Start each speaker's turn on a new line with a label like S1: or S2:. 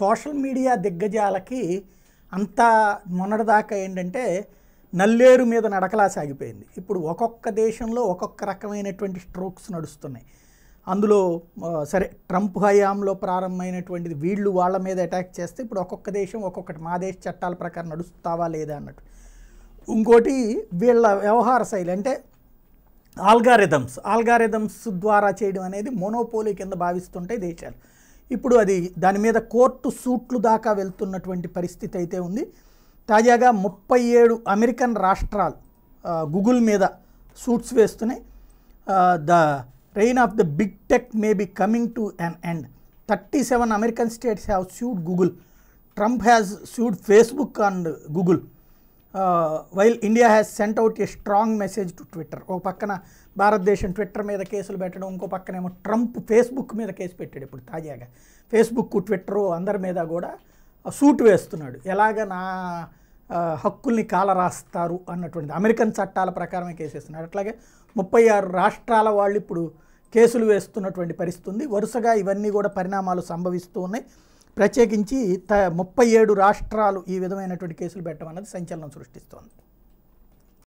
S1: social media దిగ్గజాలకి అంత మొన్నటిదాకా ఏంటంటే నల్లేరు మీద నడకలా సాగిపోయింది ఇప్పుడు ఒక్కొక్క దేశంలో ఒక్కొక్క రకమైనటువంటి స్ట్రోక్స్ నడుస్తున్నాయి అందులో సరే ట్రంప్ హయాంలో ప్రారంభమైనటువంటిది వీళ్ళు వాళ్ళ మీద అటాక్ చేస్తే ఇప్పుడు ఒక్కొక్క దేశం ఒక్కొక్కటి మా దేశ చట్టాల ప్రకారం నడుస్తావా లేదా అన్నట్టు ఇంకోటి వీళ్ళ వ్యవహార శైలి అంటే ఆల్గారిథమ్స్ ఆల్గారిథమ్స్ ద్వారా చేయడం అనేది మోనోపోలీ కింద భావిస్తుంటాయి దేశాలు ఇప్పుడు అది దాని మీద కోర్టు సూట్లు దాకా వెళ్తున్నటువంటి పరిస్థితి అయితే ఉంది తాజాగా ముప్పై ఏడు అమెరికన్ రాష్ట్రాలు గూగుల్ మీద సూట్స్ వేస్తున్నాయి the reign of the big tech may be coming to an end thirty seven American states have sued Google Trump has sued Facebook and Google while India has sent out a strong message to Twitter ఓ పక్కన Bharatadesam Twitter మీద కేసులు పెట్టడం ఇంకో పక్కనేమో Trump Facebook మీద case పెట్టాడు ఇప్పుడు తాజాగా ఫేస్బుక్ ట్విట్టరు అందరి మీద కూడా సూట్ వేస్తున్నాడు ఎలాగ నా హక్కుల్ని కాలరాస్తారు అన్నటువంటి అమెరికన్ చట్టాల ప్రకారమే కేసు వేస్తున్నాడు అట్లాగే ముప్పై ఆరు రాష్ట్రాల వాళ్ళు ఇప్పుడు కేసులు వేస్తున్నటువంటి పరిస్థితి ఉంది వరుసగా ఇవన్నీ కూడా పరిణామాలు సంభవిస్తూ ఉన్నాయి ప్రత్యేకించి త ముప్పై ఏడు రాష్ట్రాలు ఈ విధమైనటువంటి కేసులు పెట్టడం సంచలనం సృష్టిస్తోంది